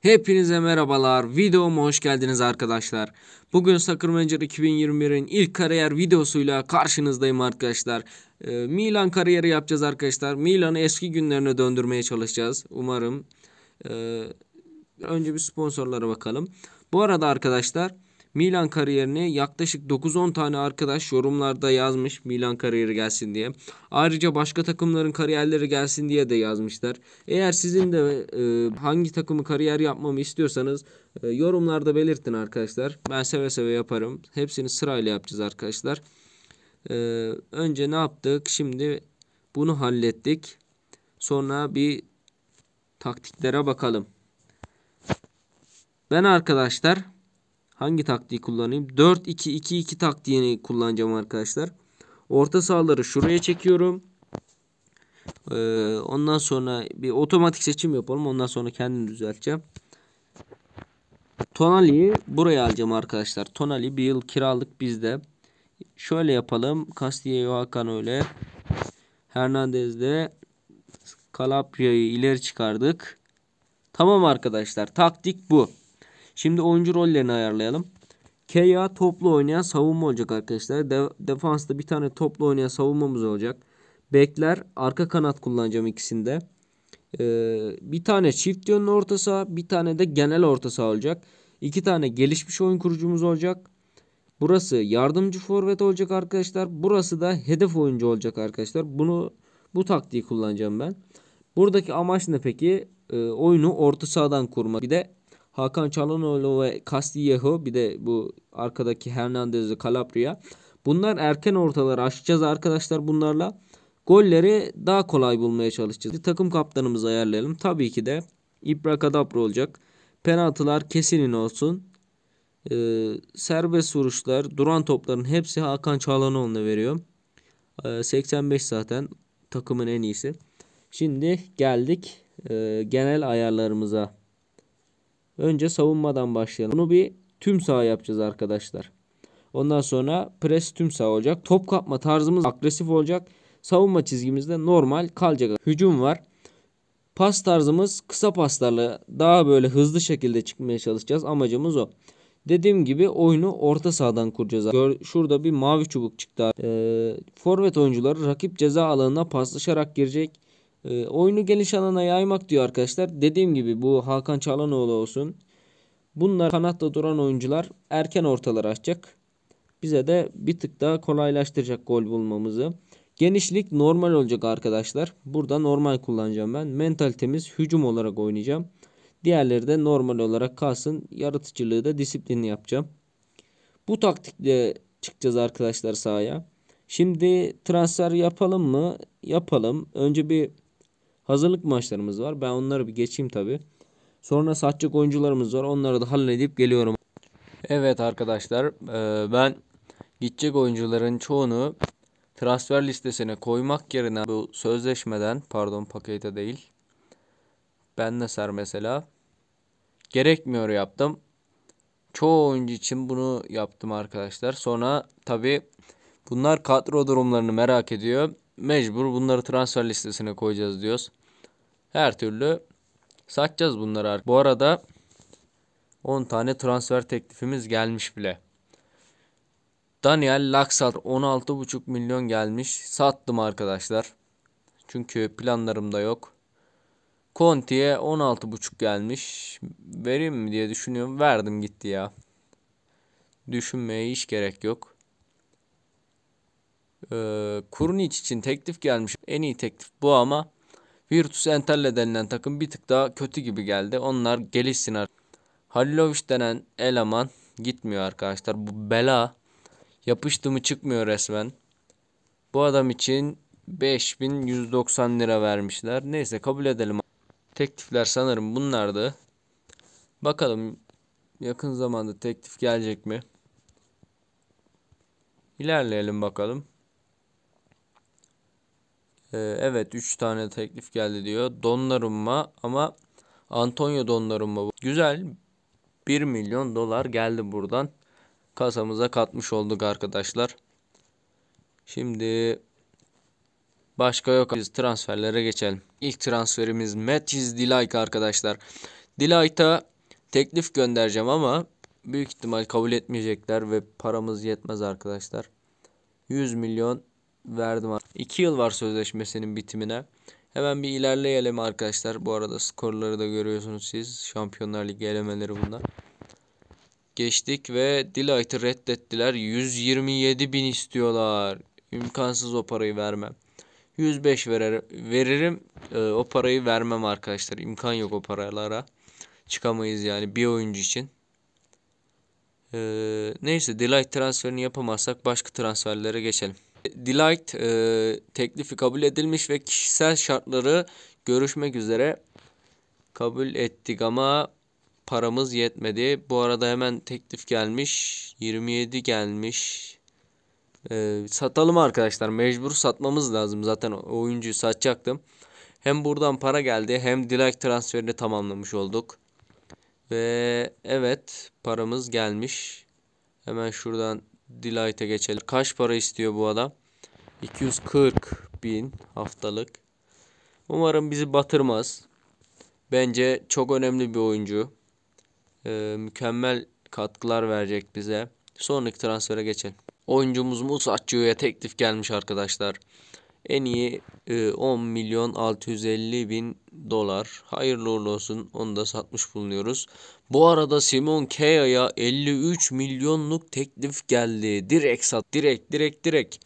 Hepinize merhabalar. Videoma hoş geldiniz arkadaşlar. Bugün Soccer Manager 2021'in ilk kariyer videosuyla karşınızdayım arkadaşlar. Ee, Milan kariyeri yapacağız arkadaşlar. Milan'ı eski günlerine döndürmeye çalışacağız. Umarım. Ee, önce bir sponsorlara bakalım. Bu arada arkadaşlar Milan kariyerini yaklaşık 9-10 tane arkadaş yorumlarda yazmış Milan kariyeri gelsin diye. Ayrıca başka takımların kariyerleri gelsin diye de yazmışlar. Eğer sizin de e, hangi takımı kariyer yapmamı istiyorsanız e, yorumlarda belirtin arkadaşlar. Ben seve seve yaparım. Hepsini sırayla yapacağız arkadaşlar. E, önce ne yaptık? Şimdi bunu hallettik. Sonra bir taktiklere bakalım. Ben arkadaşlar Hangi taktiği kullanayım? 4-2-2-2 taktiğini kullanacağım arkadaşlar. Orta sahaları şuraya çekiyorum. Ee, ondan sonra bir otomatik seçim yapalım. Ondan sonra kendimi düzelteceğim. Tonali'yi buraya alacağım arkadaşlar. Tonali bir yıl kiralık bizde. Şöyle yapalım. Castillo Hakan öyle. Hernandez'de Kalapria'yı ileri çıkardık. Tamam arkadaşlar. Taktik bu. Şimdi oyuncu rollerini ayarlayalım. Kea toplu oynayan savunma olacak arkadaşlar. De defansta bir tane toplu oynayan savunmamız olacak. Bekler arka kanat kullanacağım ikisinde. Ee, bir tane çift yönlü orta saha bir tane de genel orta saha olacak. İki tane gelişmiş oyun kurucumuz olacak. Burası yardımcı forvet olacak arkadaşlar. Burası da hedef oyuncu olacak arkadaşlar. Bunu bu taktiği kullanacağım ben. Buradaki amaç ne peki? E, oyunu orta sahadan kurmak. Bir de Hakan Çalınoğlu ve Castillejo bir de bu arkadaki Hernandez ve Calabria. Bunlar erken ortaları aşacağız arkadaşlar bunlarla. Golleri daha kolay bulmaya çalışacağız. Bir takım kaptanımızı ayarlayalım. Tabii ki de İbra Kadabra olacak. Penaltılar kesinin olsun. Ee, serbest vuruşlar, duran topların hepsi Hakan Çalhanoğlu'na veriyor. Ee, 85 zaten takımın en iyisi. Şimdi geldik e, genel ayarlarımıza. Önce savunmadan başlayalım. Bunu bir tüm sağ yapacağız arkadaşlar. Ondan sonra pres tüm sağ olacak. Top kapma tarzımız agresif olacak. Savunma çizgimizde normal kalacak. Hücum var. Pas tarzımız kısa paslarla daha böyle hızlı şekilde çıkmaya çalışacağız. Amacımız o. Dediğim gibi oyunu orta sahadan kuracağız. Gör, şurada bir mavi çubuk çıktı. Ee, forvet oyuncuları rakip ceza alanına paslaşarak girecek. E, oyunu geniş alana yaymak diyor arkadaşlar. Dediğim gibi bu Hakan Çalanoğlu olsun. Bunlar kanatta duran oyuncular erken ortaları açacak. Bize de bir tık daha kolaylaştıracak gol bulmamızı. Genişlik normal olacak arkadaşlar. Burada normal kullanacağım ben. Mentalitemiz hücum olarak oynayacağım. Diğerleri de normal olarak kalsın. Yaratıcılığı da disiplini yapacağım. Bu taktikle çıkacağız arkadaşlar sahaya. Şimdi transfer yapalım mı? Yapalım. Önce bir Hazırlık maçlarımız var. Ben onları bir geçeyim tabi. Sonra satacak oyuncularımız var. Onları da halledip geliyorum. Evet arkadaşlar e, ben gidecek oyuncuların çoğunu transfer listesine koymak yerine bu sözleşmeden pardon pakete değil ben Nasser mesela gerekmiyor yaptım. Çoğu oyuncu için bunu yaptım arkadaşlar. Sonra tabi bunlar kadro durumlarını merak ediyor. Mecbur bunları transfer listesine koyacağız diyoruz. Her türlü satacağız bunları. Bu arada 10 tane transfer teklifimiz gelmiş bile. Daniel Laksat 16,5 milyon gelmiş. Sattım arkadaşlar. Çünkü planlarımda yok. Conti'ye 16,5 gelmiş. Vereyim mi diye düşünüyorum. Verdim gitti ya. Düşünmeye hiç gerek yok. Ee, Kurniç için teklif gelmiş. En iyi teklif bu ama Virtus Entelle denilen takım bir tık daha kötü gibi geldi. Onlar gelişsin artık. Halilovic denen eleman gitmiyor arkadaşlar. Bu bela yapıştı mı çıkmıyor resmen. Bu adam için 5190 lira vermişler. Neyse kabul edelim. Teklifler sanırım bunlardı. Bakalım yakın zamanda teklif gelecek mi? İlerleyelim bakalım. Ee, evet 3 tane teklif geldi diyor. Donnarumma ama Antonio Donnarumma. Güzel 1 milyon dolar geldi buradan. Kasamıza katmış olduk arkadaşlar. Şimdi başka yok. Biz transferlere geçelim. İlk transferimiz Matiz Delight arkadaşlar. Delight'a teklif göndereceğim ama büyük ihtimal kabul etmeyecekler ve paramız yetmez arkadaşlar. 100 milyon verdim. 2 yıl var sözleşmesinin bitimine. Hemen bir ilerleyelim arkadaşlar. Bu arada skorları da görüyorsunuz siz. Şampiyonlar Ligi elemeleri bunlar. Geçtik ve Delight'ı reddettiler. 127 bin istiyorlar. İmkansız o parayı vermem. 105 verer, veririm. E, o parayı vermem arkadaşlar. İmkan yok o paralara. Çıkamayız yani bir oyuncu için. E, neyse Delight transferini yapamazsak başka transferlere geçelim. Delight e, teklifi kabul edilmiş ve kişisel şartları görüşmek üzere kabul ettik ama paramız yetmedi. Bu arada hemen teklif gelmiş. 27 gelmiş. E, satalım arkadaşlar. Mecbur satmamız lazım. Zaten oyuncuyu satacaktım. Hem buradan para geldi hem Delight transferini tamamlamış olduk. Ve evet paramız gelmiş. Hemen şuradan Delight'e geçelim. Kaç para istiyor bu adam? 240 bin haftalık. Umarım bizi batırmaz. Bence çok önemli bir oyuncu. Ee, mükemmel katkılar verecek bize. Sonraki transfere geçelim. Oyuncumuz Musacchio'ya teklif gelmiş arkadaşlar. En iyi 10 e, milyon 650 bin dolar. Hayırlı uğurlu olsun. Onu da satmış bulunuyoruz. Bu arada Simon Kea'ya 53 milyonluk teklif geldi. Direkt sat. Direkt direkt direkt.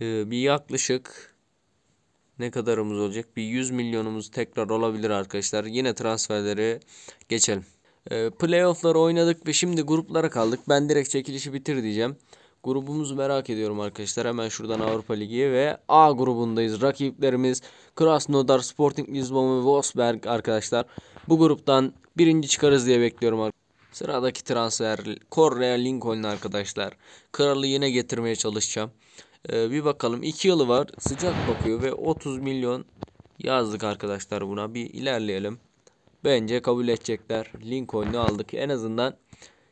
E, bir yaklaşık ne kadarımız olacak? Bir 100 milyonumuz tekrar olabilir arkadaşlar. Yine transferleri geçelim. E, playoff'ları oynadık ve şimdi gruplara kaldık. Ben direkt çekilişi bitir diyeceğim. Grubumuzu merak ediyorum arkadaşlar. Hemen şuradan Avrupa Ligi'ye ve A grubundayız. Rakiplerimiz Krasnodar, Sporting Lisbon ve Wolfsberg arkadaşlar. Bu gruptan birinci çıkarız diye bekliyorum. Sıradaki transfer Correa Lincoln arkadaşlar. Kralı yine getirmeye çalışacağım. Ee, bir bakalım 2 yılı var. Sıcak bakıyor ve 30 milyon yazdık arkadaşlar buna. Bir ilerleyelim. Bence kabul edecekler. Lincoln'u aldık. En azından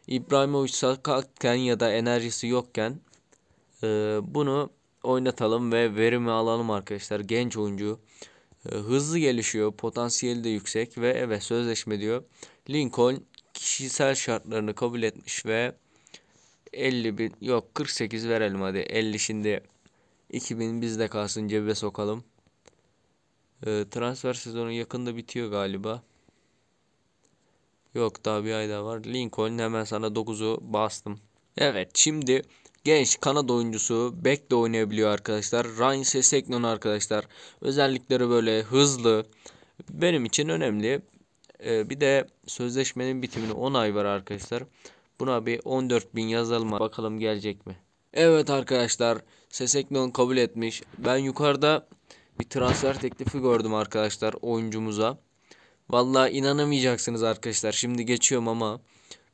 İbrahimovic sakatken ya da enerjisi yokken e, bunu oynatalım ve verimi alalım arkadaşlar. Genç oyuncu e, hızlı gelişiyor, potansiyeli de yüksek ve evet sözleşme diyor. Lincoln kişisel şartlarını kabul etmiş ve 50 bin yok 48 verelim hadi 50 şimdi 2000 bizde kalsın cebe sokalım. E, transfer sezonu yakında bitiyor galiba. Yok daha bir ay daha var. Lincoln hemen sana 9'u bastım. Evet şimdi genç Kanada oyuncusu back de oynayabiliyor arkadaşlar. Ryan Seseknon arkadaşlar. Özellikleri böyle hızlı. Benim için önemli. Ee, bir de sözleşmenin bitimini 10 ay var arkadaşlar. Buna bir 14 bin yazalım. Bakalım gelecek mi? Evet arkadaşlar. Seseknon kabul etmiş. Ben yukarıda bir transfer teklifi gördüm arkadaşlar oyuncumuza. Valla inanamayacaksınız arkadaşlar. Şimdi geçiyorum ama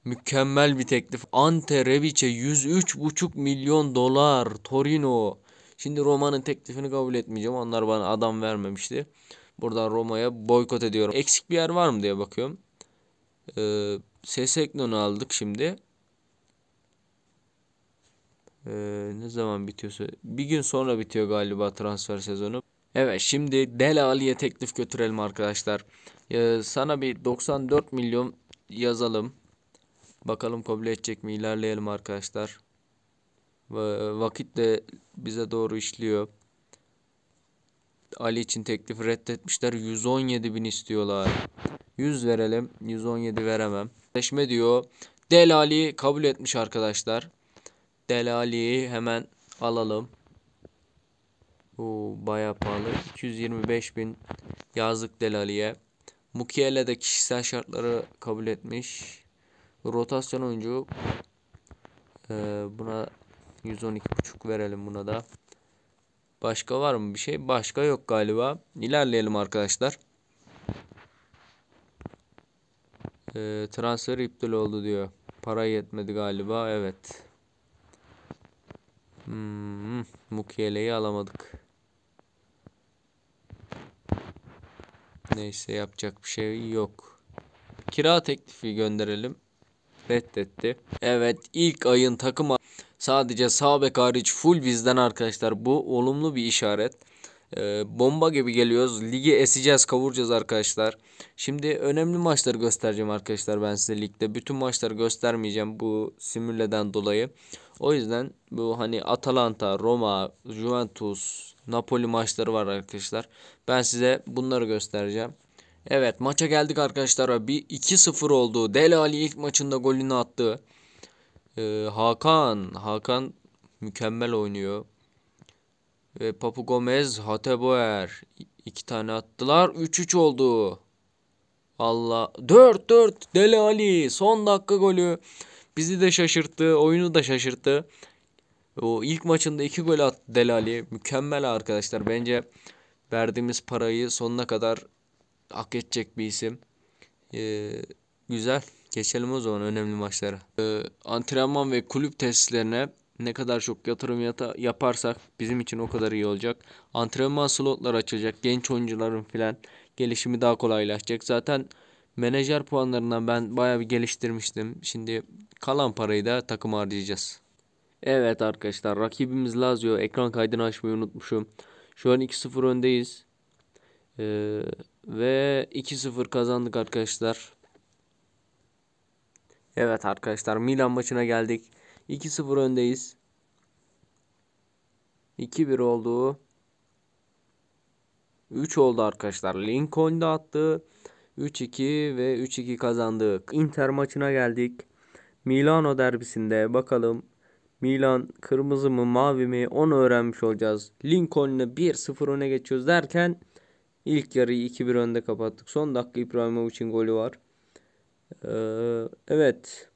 mükemmel bir teklif. Ante Rebice 103,5 milyon dolar Torino. Şimdi Roma'nın teklifini kabul etmeyeceğim. Onlar bana adam vermemişti. Buradan Roma'ya boykot ediyorum. Eksik bir yer var mı diye bakıyorum. Ee, Seseknon'u aldık şimdi. Ee, ne zaman bitiyorsa bir gün sonra bitiyor galiba transfer sezonu. Evet şimdi Dele Ali'ye teklif götürelim arkadaşlar. Ee, sana bir 94 milyon yazalım. Bakalım kabul edecek mi ilerleyelim arkadaşlar. Vakit de bize doğru işliyor. Ali için teklif reddetmişler. 117 bin istiyorlar. 100 verelim. 117 veremem. Sözleşme diyor. Delali kabul etmiş arkadaşlar. Delali'yi hemen alalım. Oo, bayağı pahalı. 225 bin yazlık Delali'ye. Mukiele de kişisel şartları kabul etmiş. Rotasyon oyuncu. Ee, buna 112.5 verelim buna da. Başka var mı bir şey? Başka yok galiba. İlerleyelim arkadaşlar. Ee, transfer iptal oldu diyor. Para yetmedi galiba. Evet. Hmm, Mukiele'yi alamadık. Neyse yapacak bir şey yok. Kira teklifi gönderelim. Reddetti. Evet ilk ayın takıma sadece sağ bek hariç full bizden arkadaşlar. Bu olumlu bir işaret. Ee, bomba gibi geliyoruz. Ligi eseceğiz kavuracağız arkadaşlar. Şimdi önemli maçları göstereceğim arkadaşlar ben size ligde. Bütün maçları göstermeyeceğim bu simüleden dolayı. O yüzden bu hani Atalanta, Roma, Juventus, Napoli maçları var arkadaşlar. Ben size bunları göstereceğim. Evet maça geldik arkadaşlar. Bir 2-0 oldu. Deli Ali ilk maçında golünü attı. Ee, Hakan. Hakan mükemmel oynuyor. Ve Papu Gomez, Hateboer. iki tane attılar. 3-3 oldu. Allah. 4-4 Deli Ali. Son dakika golü. Bizi de şaşırttı. Oyunu da şaşırttı. O ilk maçında iki gol attı Delali. Mükemmel arkadaşlar. Bence verdiğimiz parayı sonuna kadar hak edecek bir isim. Ee, güzel. Geçelim o zaman önemli maçlara. Ee, antrenman ve kulüp tesislerine ne kadar çok yatırım yata yaparsak bizim için o kadar iyi olacak. Antrenman slotları açılacak. Genç oyuncuların filan gelişimi daha kolaylaşacak. Zaten Menajer puanlarından ben bayağı bir geliştirmiştim. Şimdi kalan parayı da takım harcayacağız. Evet arkadaşlar rakibimiz Lazio. Ekran kaydını açmayı unutmuşum. Şu an 2-0 öndeyiz. Ee, ve 2-0 kazandık arkadaşlar. Evet arkadaşlar Milan maçına geldik. 2-0 öndeyiz. 2-1 oldu. 3 oldu arkadaşlar. Lincoln de attı. 3-2 ve 3-2 kazandık. Inter maçına geldik. Milano derbisinde bakalım Milan kırmızı mı mavi mi onu öğrenmiş olacağız. Lincoln'u 1-0 öne geçiyoruz derken ilk yarıyı 2-1 önde kapattık. Son dakika İbrahimovic'in golü var. Ee, evet.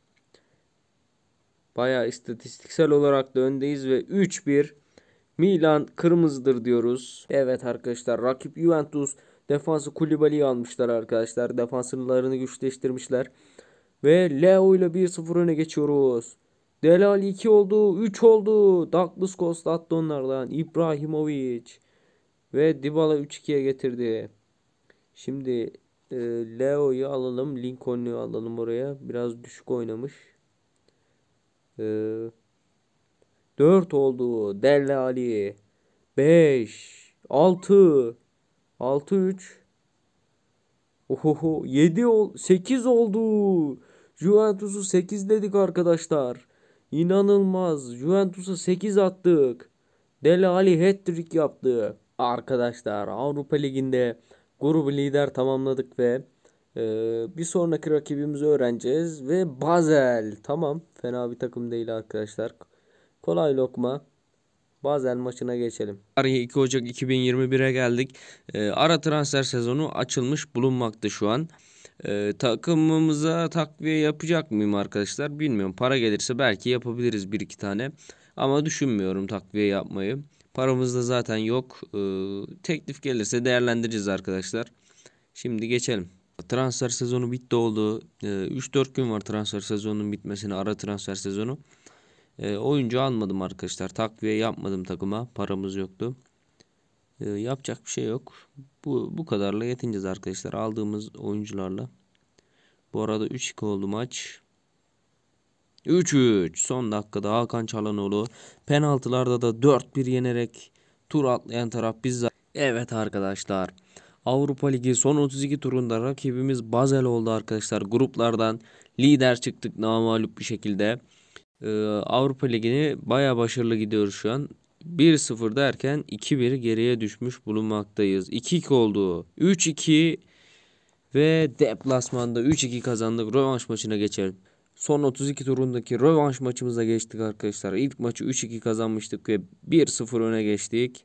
Baya istatistiksel olarak da öndeyiz ve 3-1 Milan kırmızıdır diyoruz. Evet arkadaşlar rakip Juventus Defansı Kulibali'yi almışlar arkadaşlar. Defanslarını güçleştirmişler. Ve Leo ile 1-0 öne geçiyoruz. Delal 2 oldu. 3 oldu. Douglas Costa attı onlardan. İbrahimovic. Ve Dybala 3-2'ye getirdi. Şimdi e, Leo'yu alalım. Lincoln'u alalım oraya. Biraz düşük oynamış. E, 4 oldu. Delali. 5. 6. 6 3 Ohoho 7 ol 8 oldu. Juventus'u 8 dedik arkadaşlar. İnanılmaz. Juventus'a 8 attık. Deli Ali hat-trick yaptı. Arkadaşlar Avrupa Ligi'nde grup lider tamamladık ve e, bir sonraki rakibimizi öğreneceğiz. Ve Basel. Tamam fena bir takım değil arkadaşlar. Kolay lokma. Bazel maçına geçelim. Tarihi 2 Ocak 2021'e geldik. E, ara transfer sezonu açılmış bulunmakta şu an. E, takımımıza takviye yapacak mıyım arkadaşlar bilmiyorum. Para gelirse belki yapabiliriz bir iki tane. Ama düşünmüyorum takviye yapmayı. Paramız da zaten yok. E, teklif gelirse değerlendireceğiz arkadaşlar. Şimdi geçelim. Transfer sezonu bitti oldu. E, 3-4 gün var transfer sezonunun bitmesine ara transfer sezonu. E, oyuncu almadım arkadaşlar. Takviye yapmadım takıma. Paramız yoktu. E, yapacak bir şey yok. Bu, bu kadarla yetineceğiz arkadaşlar. Aldığımız oyuncularla. Bu arada 3-2 oldu maç. 3-3 son dakikada Hakan Çalanoğlu penaltılarda da 4-1 yenerek tur atlayan taraf bizzat. Evet arkadaşlar Avrupa Ligi son 32 turunda rakibimiz Basel oldu arkadaşlar. Gruplardan lider çıktık namalup bir şekilde. Ee, Avrupa Ligi'ne baya başarılı gidiyoruz şu an. 1-0 derken 2-1 geriye düşmüş bulunmaktayız. 2-2 oldu. 3-2 ve deplasmanda 3-2 kazandık. Rövanş maçına geçelim. Son 32 turundaki rövanş maçımıza geçtik arkadaşlar. İlk maçı 3-2 kazanmıştık ve 1-0 öne geçtik.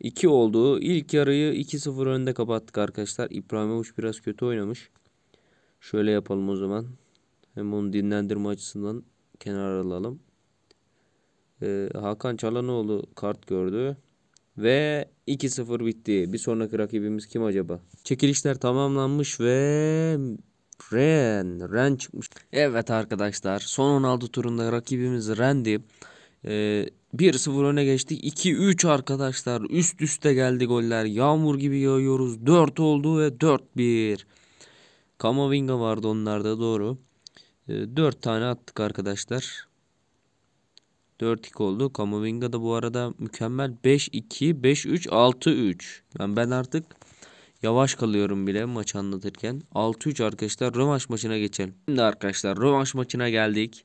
2 oldu. İlk yarıyı 2-0 önde kapattık arkadaşlar. İbrahimovic biraz kötü oynamış. Şöyle yapalım o zaman. Hem onu dinlendirme açısından kenara alalım. Ee, Hakan Çalanoğlu kart gördü. Ve 2-0 bitti. Bir sonraki rakibimiz kim acaba? Çekilişler tamamlanmış ve Ren. Ren çıkmış. Evet arkadaşlar son 16 turunda rakibimiz Ren'di. Ee, 1-0 öne geçtik. 2-3 arkadaşlar üst üste geldi goller. Yağmur gibi yağıyoruz. 4 oldu ve 4-1. Kamavinga vardı onlarda doğru. 4 ee, tane attık arkadaşlar. 4-2 oldu. Kamavinga da bu arada mükemmel. 5-2, 5-3, 6-3. Yani ben artık yavaş kalıyorum bile maç anlatırken. 6-3 arkadaşlar rövanş maçına geçelim. Şimdi arkadaşlar rövanş maçına geldik.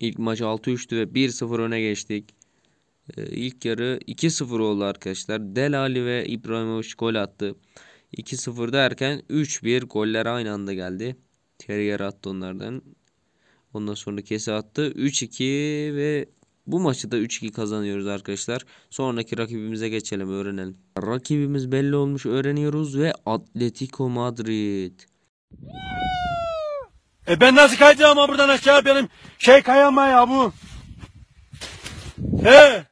İlk maç 6-3'tü ve 1-0 öne geçtik. Ee, ilk yarı 2-0 oldu arkadaşlar. Delali ve İbrahimovic gol attı. 2-0'da derken 3-1 goller aynı anda geldi. Terrier attı onlardan. Ondan sonra kese attı. 3-2 ve bu maçı da 3-2 kazanıyoruz arkadaşlar. Sonraki rakibimize geçelim öğrenelim. Rakibimiz belli olmuş öğreniyoruz ve Atletico Madrid. E ben nasıl kayacağım ama buradan aşağı benim şey kayanma ya bu. He.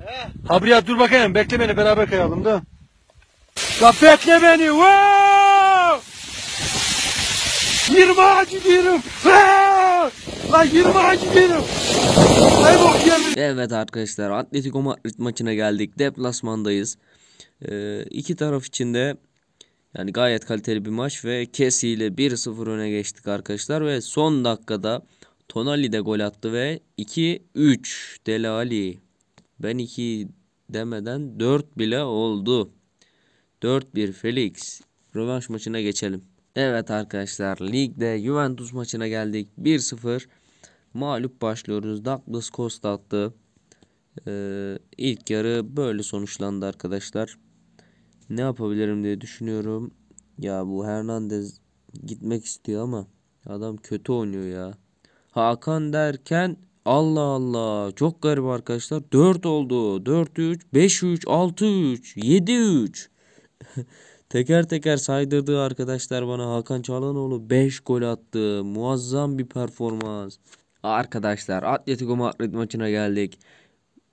He. Habriyat dur bakayım bekle beni beraber kayalım da. Kapetle beni. Vay! 20'a gidiyorum. Aa! Lan 20'a gidiyorum. Ay bok yemin. Evet arkadaşlar Atletico Madrid maçına geldik. Deplasmandayız. Ee, iki taraf içinde yani gayet kaliteli bir maç ve Kesi ile 1-0 öne geçtik arkadaşlar ve son dakikada Tonali de gol attı ve 2-3 Delali. Ben 2 demeden 4 bile oldu. 4-1 Felix. Rövanş maçına geçelim. Evet arkadaşlar ligde Juventus maçına geldik. 1-0 mağlup başlıyoruz. Douglas Costa attı. Ee, ilk yarı böyle sonuçlandı arkadaşlar. Ne yapabilirim diye düşünüyorum. Ya bu Hernandez gitmek istiyor ama adam kötü oynuyor ya. Hakan derken Allah Allah çok garip arkadaşlar. 4 oldu. 4-3, 5-3, 6-3, 7-3. Teker teker saydırdığı arkadaşlar bana Hakan Çalhanoğlu 5 gol attı. Muazzam bir performans. Arkadaşlar Atletico Madrid maçına geldik.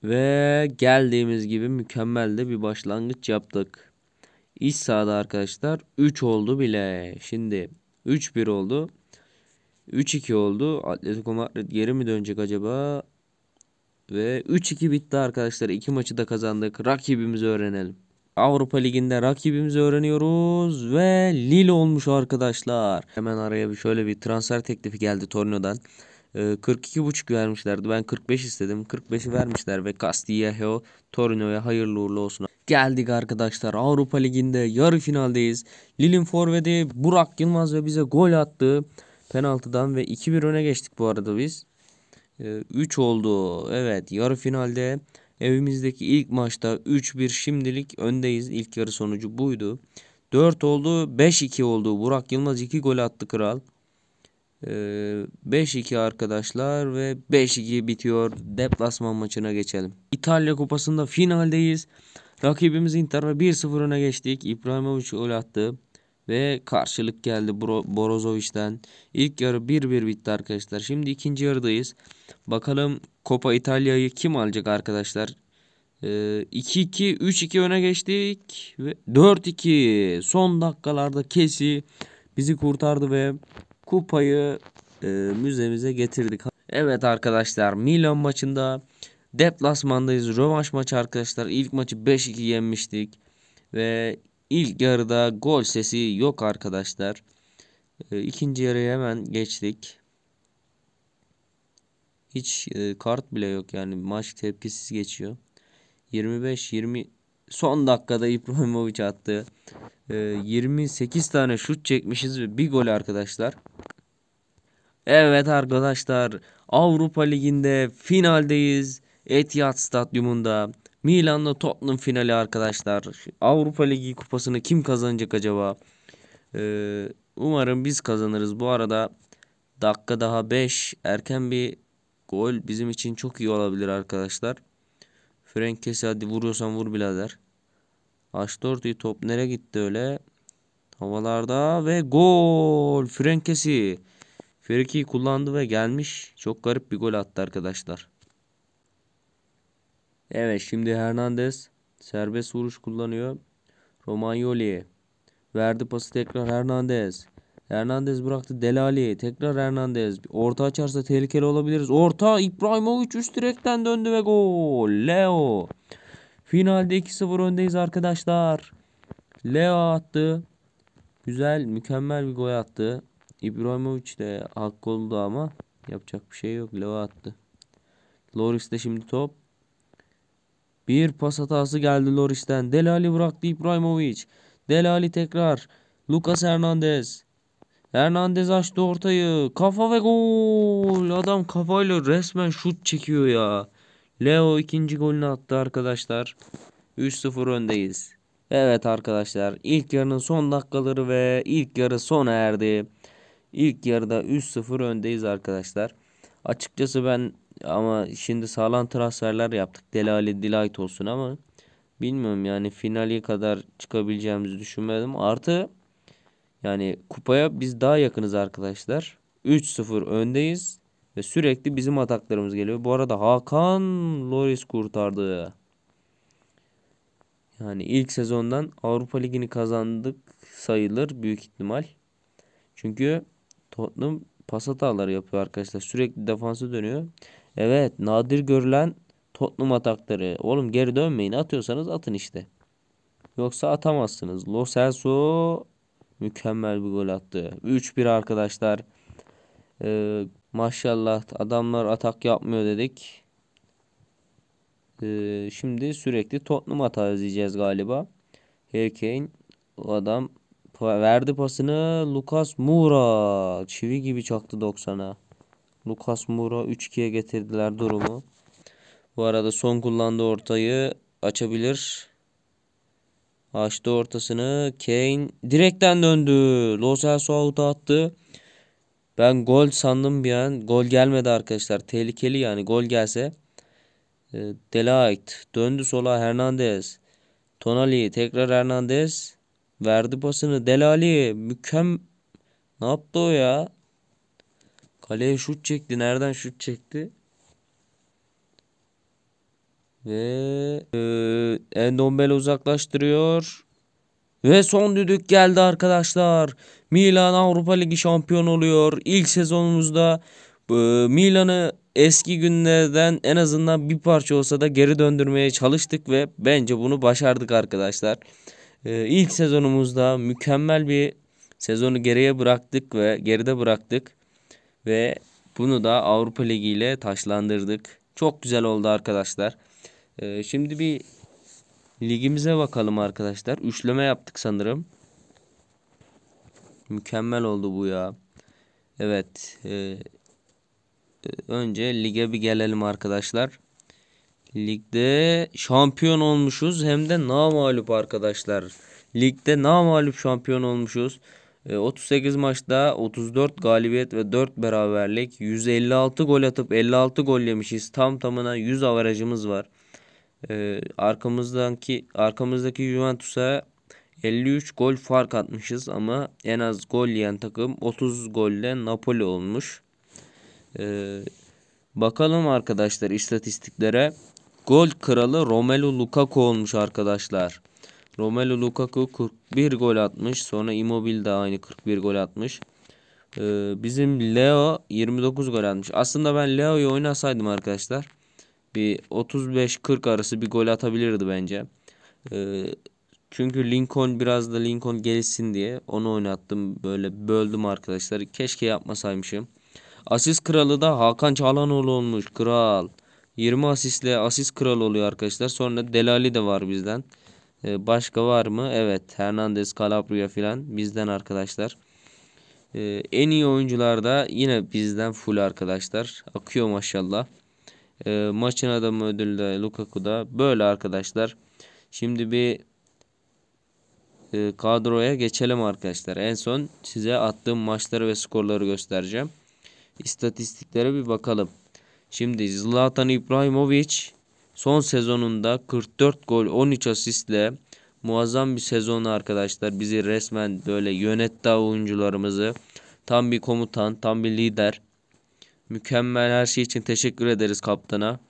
Ve geldiğimiz gibi mükemmel de bir başlangıç yaptık. İç sahada arkadaşlar 3 oldu bile. Şimdi 3-1 oldu. 3-2 oldu. Atletico Madrid geri mi dönecek acaba? Ve 3-2 bitti arkadaşlar. 2 maçı da kazandık. Rakibimizi öğrenelim. Avrupa Ligi'nde rakibimizi öğreniyoruz ve Lille olmuş arkadaşlar. Hemen araya bir şöyle bir transfer teklifi geldi Torino'dan. 42.5 ee, vermişlerdi. Ben 45 istedim. 45'i vermişler ve Castillejo Torino'ya hayırlı uğurlu olsun. Geldik arkadaşlar Avrupa Ligi'nde yarı finaldeyiz. Lille'in forvedi Burak Yılmaz ve bize gol attı. Penaltıdan ve 2-1 öne geçtik bu arada biz. 3 ee, oldu. Evet yarı finalde Evimizdeki ilk maçta 3-1 şimdilik öndeyiz. İlk yarı sonucu buydu. 4 oldu 5-2 oldu. Burak Yılmaz 2 gol attı kral. 5-2 ee, arkadaşlar ve 5-2 bitiyor. Deplasman maçına geçelim. İtalya kupasında finaldeyiz. Rakibimiz Inter ve 1-0 öne geçtik. İbrahimovic gol attı. Ve karşılık geldi Borozovic'den. İlk yarı 1-1 bitti arkadaşlar. Şimdi ikinci yarıdayız. Bakalım Copa İtalya'yı kim alacak arkadaşlar? 2-2, ee, 3-2 öne geçtik. ve 4-2 son dakikalarda Kesi bizi kurtardı ve kupayı e, müzemize getirdik. Evet arkadaşlar Milan maçında deplasmandayız. Rövanş maçı arkadaşlar. İlk maçı 5-2 yenmiştik. Ve İlk yarıda gol sesi yok arkadaşlar. Ee, ikinci yarıya hemen geçtik. Hiç e, kart bile yok yani maç tepkisiz geçiyor. 25-20 son dakikada İbrahimovic attı. 28 ee, tane şut çekmişiz ve bir gol arkadaşlar. Evet arkadaşlar Avrupa Ligi'nde finaldeyiz. Etihad Stadyumunda Milan'la Tottenham finali arkadaşlar. Avrupa Ligi kupasını kim kazanacak acaba? Ee, umarım biz kazanırız. Bu arada dakika daha 5 erken bir gol bizim için çok iyi olabilir arkadaşlar. Frank Kese hadi vuruyorsan vur birader. H4'ü top nereye gitti öyle? Havalarda ve gol. Frenkesi. Freki'yi kullandı ve gelmiş. Çok garip bir gol attı arkadaşlar. Evet şimdi Hernandez serbest vuruş kullanıyor. Romagnoli verdi pası tekrar Hernandez. Hernandez bıraktı Delali. Tekrar Hernandez. Orta açarsa tehlikeli olabiliriz. Orta İbrahimovic üst direkten döndü ve gol. Leo. Finalde 2-0 öndeyiz arkadaşlar. Leo attı. Güzel, mükemmel bir gol attı. İbrahimovic de hak oldu ama yapacak bir şey yok. Leo attı. Loris de şimdi top. Bir pas hatası geldi Loris'ten. Delali bıraktı İbrahimovic. Delali tekrar. Lucas Hernandez. Hernandez açtı ortayı. Kafa ve gol. Adam kafayla resmen şut çekiyor ya. Leo ikinci golünü attı arkadaşlar. 3-0 öndeyiz. Evet arkadaşlar ilk yarının son dakikaları ve ilk yarı sona erdi. İlk yarıda 3-0 öndeyiz arkadaşlar. Açıkçası ben ama şimdi sağlam transferler yaptık. Delali Delight olsun ama bilmiyorum yani finali kadar çıkabileceğimizi düşünmedim. Artı yani kupaya biz daha yakınız arkadaşlar. 3-0 öndeyiz ve sürekli bizim ataklarımız geliyor. Bu arada Hakan Loris kurtardı. Yani ilk sezondan Avrupa Ligi'ni kazandık sayılır büyük ihtimal. Çünkü Tottenham pas hataları yapıyor arkadaşlar. Sürekli defansa dönüyor. Evet nadir görülen Tottenham atakları. Oğlum geri dönmeyin atıyorsanız atın işte. Yoksa atamazsınız. Lo Celso mükemmel bir gol attı. 3-1 arkadaşlar. Ee, maşallah adamlar atak yapmıyor dedik. Ee, şimdi sürekli Tottenham hata izleyeceğiz galiba. Harry o adam verdi pasını Lucas Moura çivi gibi çaktı 90'a. Lucas Moura 3-2'ye getirdiler durumu. Bu arada son kullandı ortayı açabilir. Açtı ortasını. Kane direkten döndü. Lo Celso out'a attı. Ben gol sandım bir an. Gol gelmedi arkadaşlar. Tehlikeli yani gol gelse. E, Delight döndü sola Hernandez. Tonali tekrar Hernandez. Verdi pasını Delali mükemmel. Ne yaptı o ya? Kaleye şut çekti. Nereden şut çekti? Ve e, Endombele uzaklaştırıyor. Ve son düdük geldi arkadaşlar. Milan Avrupa Ligi şampiyon oluyor. İlk sezonumuzda e, Milan'ı eski günlerden en azından bir parça olsa da geri döndürmeye çalıştık ve bence bunu başardık arkadaşlar. E, ilk sezonumuzda mükemmel bir sezonu geriye bıraktık ve geride bıraktık. Ve bunu da Avrupa Ligi ile taşlandırdık. Çok güzel oldu arkadaşlar. Ee, şimdi bir ligimize bakalım arkadaşlar. Üçleme yaptık sanırım. Mükemmel oldu bu ya. Evet. Ee, e, önce lige bir gelelim arkadaşlar. Ligde şampiyon olmuşuz. Hem de namalup arkadaşlar. Ligde namalup şampiyon olmuşuz. 38 e, maçta 34 galibiyet ve 4 beraberlik 156 gol atıp 56 gol yemişiz. Tam tamına 100 avarajımız var. E, arkamızdaki arkamızdaki Juventus'a 53 gol fark atmışız ama en az gol yiyen takım 30 golle Napoli olmuş. E, bakalım arkadaşlar istatistiklere. Gol kralı Romelu Lukaku olmuş arkadaşlar. Romelu Lukaku 41 gol atmış. Sonra Immobile de aynı 41 gol atmış. Ee, bizim Leo 29 gol atmış. Aslında ben Leo'yu oynasaydım arkadaşlar bir 35-40 arası bir gol atabilirdi bence. Ee, çünkü Lincoln biraz da Lincoln gelsin diye onu oynattım. Böyle böldüm arkadaşlar. Keşke yapmasaymışım. Asist kralı da Hakan Çalhanoğlu olmuş. Kral. 20 asistle asist kral oluyor arkadaşlar. Sonra Delali de var bizden. Ee, başka var mı? Evet. Hernandez, Calabria filan bizden arkadaşlar. Ee, en iyi oyuncular da yine bizden full arkadaşlar. Akıyor maşallah. E, maçın adamı ödülü de Lukaku'da. Böyle arkadaşlar. Şimdi bir e, kadroya geçelim arkadaşlar. En son size attığım maçları ve skorları göstereceğim. İstatistiklere bir bakalım. Şimdi Zlatan İbrahimovic son sezonunda 44 gol 13 asistle muazzam bir sezonu arkadaşlar. Bizi resmen böyle yönetti oyuncularımızı. Tam bir komutan, tam bir lider. Mükemmel her şey için teşekkür ederiz kaptana.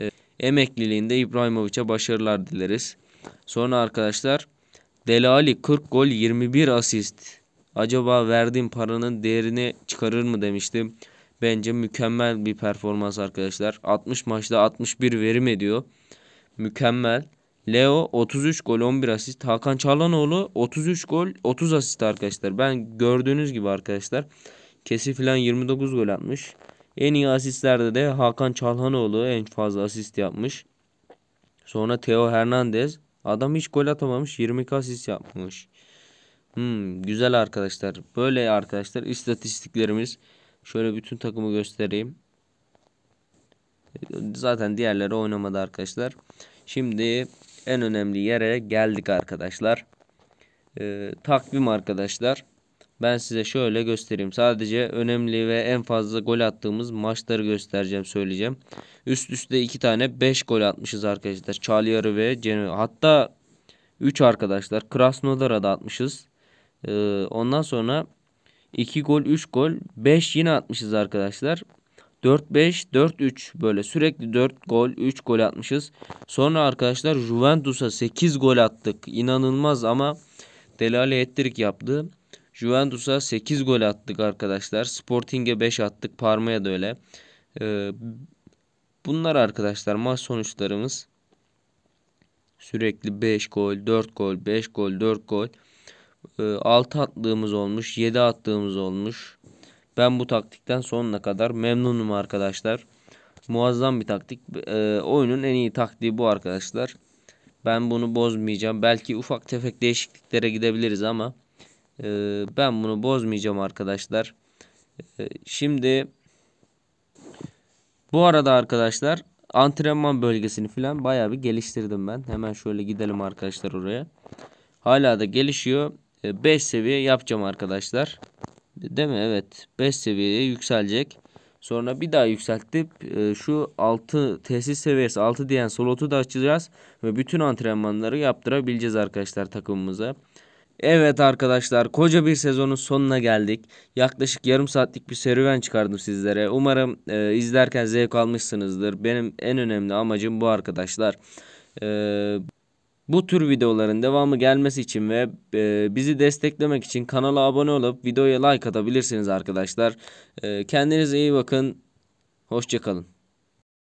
E, emekliliğinde İbrahimovic'e başarılar dileriz. Sonra arkadaşlar Delali 40 gol 21 asist. Acaba verdiğim paranın değerini çıkarır mı demiştim. Bence mükemmel bir performans arkadaşlar. 60 maçta 61 verim ediyor. Mükemmel. Leo 33 gol 11 asist. Hakan Çalhanoğlu 33 gol 30 asist arkadaşlar. Ben gördüğünüz gibi arkadaşlar. Kesi filan 29 gol atmış. En iyi asistlerde de Hakan Çalhanoğlu en fazla asist yapmış. Sonra Theo Hernandez. Adam hiç gol atamamış. 22 asist yapmış. Hmm, güzel arkadaşlar. Böyle arkadaşlar istatistiklerimiz. Şöyle bütün takımı göstereyim. Zaten diğerleri oynamadı arkadaşlar. Şimdi en önemli yere geldik arkadaşlar. Ee, takvim arkadaşlar. Ben size şöyle göstereyim. Sadece önemli ve en fazla gol attığımız maçları göstereceğim söyleyeceğim. Üst üste iki tane 5 gol atmışız arkadaşlar. Çalyarı ve Cenova. Hatta 3 arkadaşlar. Krasnodar'a da atmışız. Ee, ondan sonra 2 gol 3 gol 5 yine atmışız arkadaşlar. 4-5 4-3 böyle sürekli 4 gol 3 gol atmışız. Sonra arkadaşlar Juventus'a 8 gol attık. İnanılmaz ama Delali ettirik yaptı. Juventus'a 8 gol attık arkadaşlar. Sporting'e 5 attık. Parma'ya da öyle. Ee, bunlar arkadaşlar maç sonuçlarımız. Sürekli 5 gol, 4 gol, 5 gol, 4 gol. 6 ee, attığımız olmuş. 7 attığımız olmuş. Ben bu taktikten sonuna kadar memnunum arkadaşlar. Muazzam bir taktik. E, oyunun en iyi taktiği bu arkadaşlar. Ben bunu bozmayacağım. Belki ufak tefek değişikliklere gidebiliriz ama e, ben bunu bozmayacağım arkadaşlar. E, şimdi bu arada arkadaşlar antrenman bölgesini falan baya bir geliştirdim ben. Hemen şöyle gidelim arkadaşlar oraya. Hala da gelişiyor. 5 ee, seviye yapacağım arkadaşlar. Değil mi? Evet. 5 seviyeye yükselecek. Sonra bir daha yükseltip e, şu 6 tesis seviyesi 6 diyen slotu da açacağız. Ve bütün antrenmanları yaptırabileceğiz arkadaşlar takımımıza. Evet arkadaşlar koca bir sezonun sonuna geldik. Yaklaşık yarım saatlik bir serüven çıkardım sizlere. Umarım e, izlerken zevk almışsınızdır. Benim en önemli amacım bu arkadaşlar. E, bu tür videoların devamı gelmesi için ve e, bizi desteklemek için kanala abone olup videoya like atabilirsiniz arkadaşlar. E, kendinize iyi bakın. Hoşçakalın.